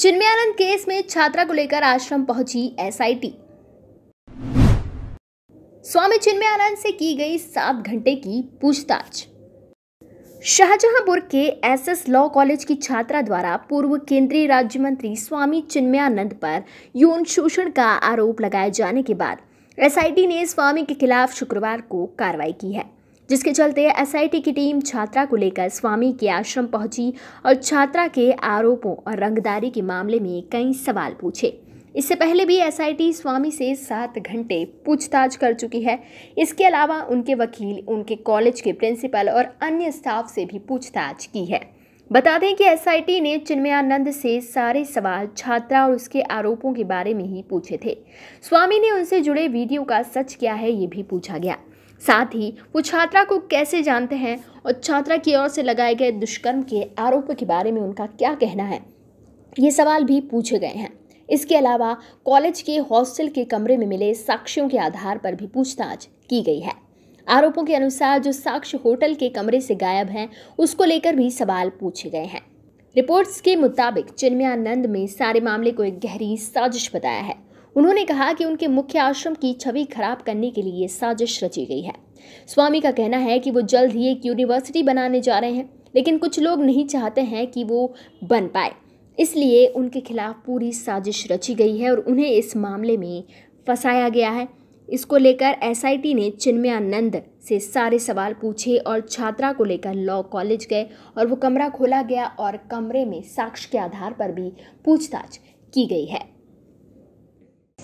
Chinmayanand case में छात्रा को लेकर आश्रम पहुंची एसआईटी स्वामी चिन्मयानंद से की गई सात घंटे की पूछताछ शाहजहांपुर के एसएस लॉ कॉलेज की छात्रा द्वारा पूर्व केंद्रीय राज्य मंत्री स्वामी चिन्मयानंद पर यौन शोषण का आरोप लगाए जाने के बाद एसआईटी ने स्वामी के खिलाफ शुक्रवार को कार्रवाई की है जिसके चलते एसआईटी की टीम छात्रा को लेकर स्वामी के आश्रम पहुंची और छात्रा के आरोपों और रंगदारी के मामले में कई सवाल पूछे इससे पहले भी एसआईटी स्वामी से सात घंटे पूछताछ कर चुकी है इसके अलावा उनके वकील उनके कॉलेज के प्रिंसिपल और अन्य स्टाफ से भी पूछताछ की है बता दें कि एसआईटी ने चिन्मयानंद से सारे सवाल छात्रा और उसके आरोपों के बारे में ही पूछे थे स्वामी ने उनसे जुड़े वीडियो का सच क्या है ये भी पूछा गया साथ ही वो छात्रा को कैसे जानते हैं और छात्रा की ओर से लगाए गए दुष्कर्म के आरोपों के बारे में उनका क्या कहना है ये सवाल भी पूछे गए हैं इसके अलावा कॉलेज के हॉस्टल के कमरे में मिले साक्ष्यों के आधार पर भी पूछताछ की गई है आरोपों के अनुसार जो साक्ष्य होटल के कमरे से गायब हैं उसको लेकर भी सवाल पूछे गए हैं रिपोर्ट्स के मुताबिक चिन्मयानंद में सारे मामले को एक गहरी साजिश बताया है उन्होंने कहा कि उनके मुख्य आश्रम की छवि खराब करने के लिए साजिश रची गई है स्वामी का कहना है कि वो जल्द ही एक यूनिवर्सिटी बनाने जा रहे हैं लेकिन कुछ लोग नहीं चाहते हैं कि वो बन पाए इसलिए उनके खिलाफ पूरी साजिश रची गई है और उन्हें इस मामले में फंसाया गया है इसको लेकर एसआईटी ने चिन्मयानंद से सारे सवाल पूछे और छात्रा को लेकर लॉ कॉलेज गए और वो कमरा खोला गया और कमरे में साक्ष्य के आधार पर भी पूछताछ की गई है